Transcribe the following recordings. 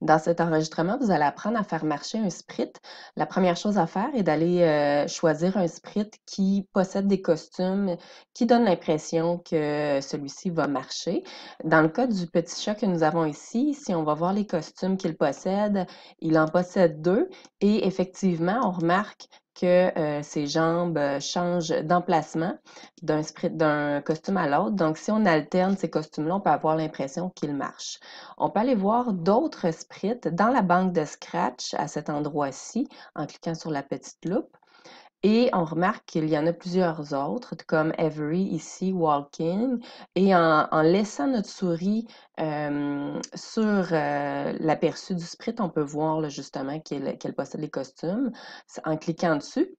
Dans cet enregistrement, vous allez apprendre à faire marcher un sprite. La première chose à faire est d'aller euh, choisir un sprite qui possède des costumes qui donnent l'impression que celui-ci va marcher. Dans le cas du petit chat que nous avons ici, si on va voir les costumes qu'il possède, il en possède deux et effectivement, on remarque que euh, ses jambes euh, changent d'emplacement d'un d'un costume à l'autre. Donc, si on alterne ces costumes-là, on peut avoir l'impression qu'ils marchent. On peut aller voir d'autres sprites dans la banque de Scratch à cet endroit-ci en cliquant sur la petite loupe. Et on remarque qu'il y en a plusieurs autres, comme Avery ici, Walking, et en, laissant notre souris sur euh, l'aperçu du sprite, on peut voir justement qu'elle possède les costumes. En cliquant dessus,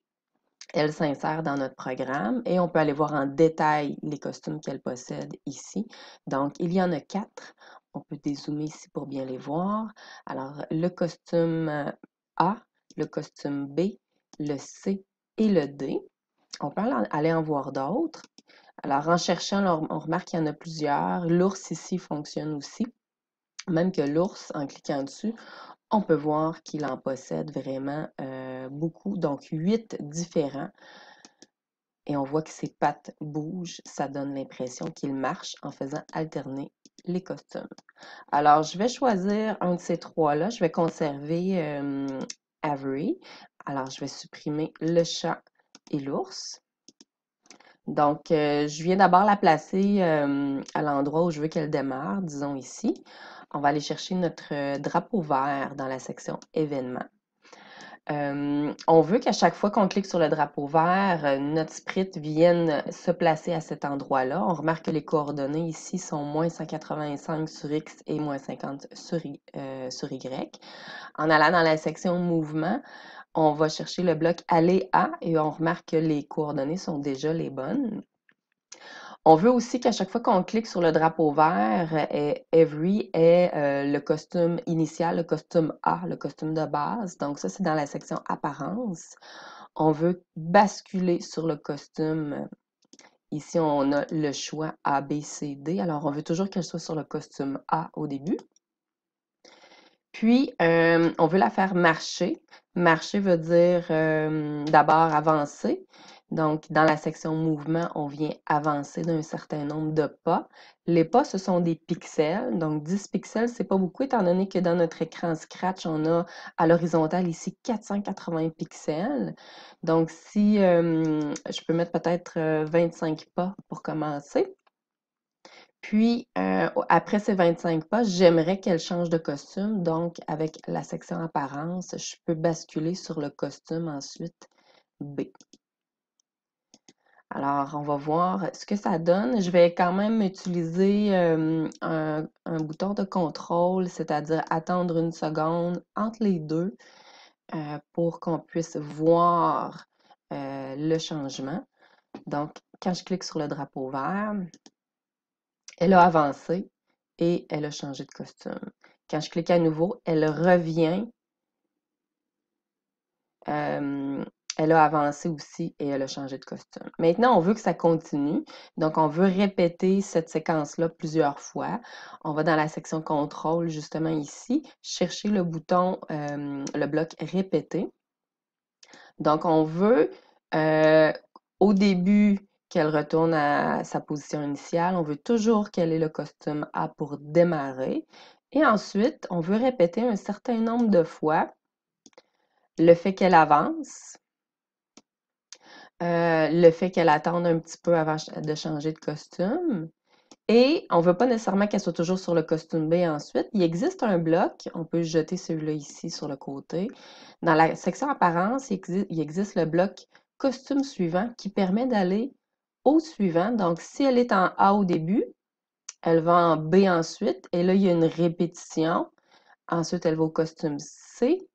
elle s'insère dans notre programme et on peut aller voir en détail les costumes qu'elle possède ici. Donc, il y en a quatre. On peut dézoomer ici pour bien les voir. Alors, le costume euh, A, le costume B, le C, et le D. On peut aller en voir d'autres. Alors, en cherchant, on remarque qu'il y en a plusieurs. L'ours ici fonctionne aussi. Même que l'ours, en cliquant dessus, on peut voir qu'il en possède vraiment euh, beaucoup, donc huit différents. Et on voit que ses pattes bougent, ça donne l'impression qu'il marche en faisant alterner les costumes. Alors, je vais choisir un de ces trois-là. Je vais conserver euh, Avery alors, je vais supprimer le chat et l'ours. Donc, euh, je viens d'abord la placer euh, à l'endroit où je veux qu'elle démarre, disons ici. On va aller chercher notre euh, drapeau vert dans la section événements. on veut qu'à chaque fois qu'on clique sur le drapeau vert, notre Sprite vienne se placer à cet endroit-là. On remarque que les coordonnées ici sont moins 185 sur X et moins 50 sur, sur y. En allant dans la section mouvement, on va chercher le bloc aller à et on remarque que les coordonnées sont déjà les bonnes. On veut aussi qu'à chaque fois qu'on clique sur le drapeau vert, euh, Every est euh, le costume initial, le costume A, le costume de base. Donc ça, c'est dans la section Apparence. On veut basculer sur le costume. Ici, on a le choix A, B, C, D. Alors, on veut toujours qu'elle soit sur le costume A au début. Puis, on veut la faire marcher. Marcher veut dire d'abord avancer. Donc, dans la section mouvement, on vient avancer d'un certain nombre de pas. Les pas, ce sont des pixels. Donc, 10 pixels, c'est pas beaucoup, étant donné que dans notre écran Scratch, on a à l'horizontale ici 480 pixels. Donc, si je peux mettre peut-être 25 pas pour commencer. Puis, euh, après ces 25 pas, j'aimerais qu'elle change de costume. Donc, avec la section apparence, je peux basculer sur le costume ensuite B. Alors, on va voir ce que ça donne. Je vais quand même utiliser un, bouton de contrôle, c'est-à-dire attendre une seconde entre les deux euh, pour qu'on puisse voir euh, le changement. Donc, quand je clique sur le drapeau vert, elle a avancé et elle a changé de costume. Quand je clique à nouveau, elle revient. elle a avancé aussi et elle a changé de costume. Maintenant, on veut que ça continue. Donc, on veut répéter cette séquence-là plusieurs fois. On va dans la section contrôle, justement ici, chercher le bouton, le bloc répéter. Donc, on veut au début qu'elle retourne à sa position initiale. On veut toujours qu'elle ait le costume A pour démarrer. Et ensuite, on veut répéter un certain nombre de fois le fait qu'elle avance, euh, le fait qu'elle attende un petit peu avant de changer de costume. Et on ne veut pas nécessairement qu'elle soit toujours sur le costume B ensuite. Il existe un bloc, on peut jeter celui-là ici sur le côté. Dans la section apparence, il existe le bloc costume suivant qui permet d'aller au suivant. Donc, si elle est en A au début, elle va en B ensuite. Et là, il y a une répétition. Ensuite, elle va au costume C,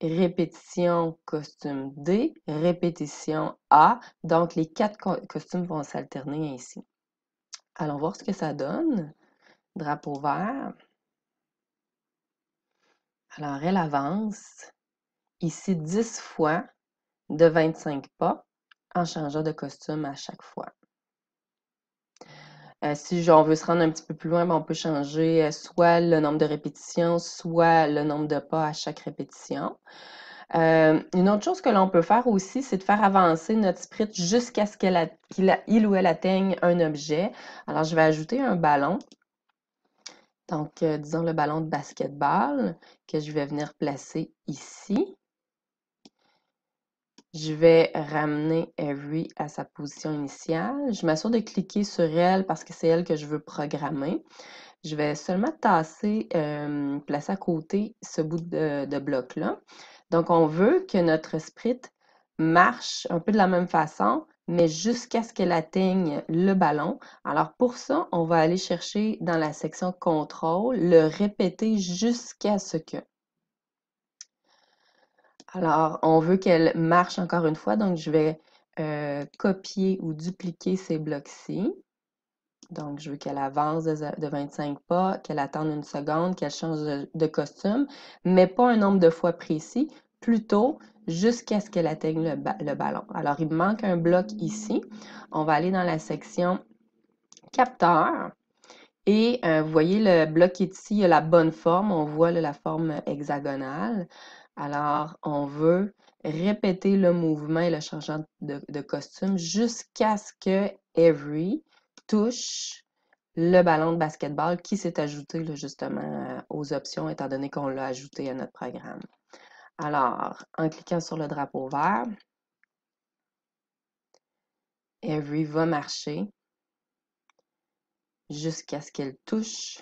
répétition costume D, répétition A. Donc, les quatre costumes vont s'alterner ainsi. Allons voir ce que ça donne. Drapeau vert. Alors, elle avance ici 10 fois de 25 pas en changeant de costume à chaque fois. Euh, si on veut se rendre un petit peu plus loin, ben, on peut changer euh, soit le nombre de répétitions, soit le nombre de pas à chaque répétition. Euh, une autre chose que l'on peut faire aussi, c'est de faire avancer notre sprint jusqu'à ce qu'il ou elle atteigne un objet. Alors, je vais ajouter un ballon. Donc, disons le ballon de basketball que je vais venir placer ici. Je vais ramener Every à sa position initiale. Je m'assure de cliquer sur elle parce que c'est elle que je veux programmer. Je vais seulement tasser, placer à côté ce bout de, bloc-là. Donc, on veut que notre Sprite marche un peu de la même façon, mais jusqu'à ce qu'elle atteigne le ballon. Alors, pour ça, on va aller chercher dans la section contrôle, le répéter jusqu'à ce que. Alors, on veut qu'elle marche encore une fois, donc je vais euh, copier ou dupliquer ces blocs-ci. Donc, je veux qu'elle avance de, 25 pas, qu'elle attende une seconde, qu'elle change de, costume, mais pas un nombre de fois précis, plutôt jusqu'à ce qu'elle atteigne le, ballon. Alors, il manque un bloc ici. On va aller dans la section capteur. Et euh, vous voyez, le bloc est ici, il a la bonne forme. On voit la forme hexagonale. Alors, on veut répéter le mouvement et le changement de, costume jusqu'à ce que Every touche le ballon de basketball qui s'est ajouté justement euh, aux options, étant donné qu'on l'a ajouté à notre programme. Alors, en cliquant sur le drapeau vert, Avery va marcher jusqu'à ce qu'elle touche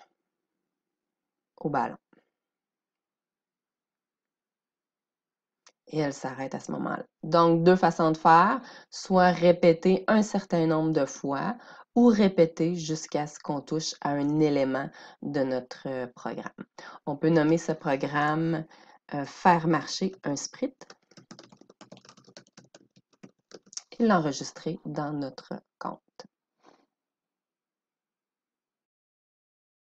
au ballon. et elle s'arrête à ce moment-là. Donc, deux façons de faire, soit répéter un certain nombre de fois ou répéter jusqu'à ce qu'on touche à un élément de notre euh, programme. On peut nommer ce programme euh, Faire marcher un sprint et l'enregistrer dans notre compte.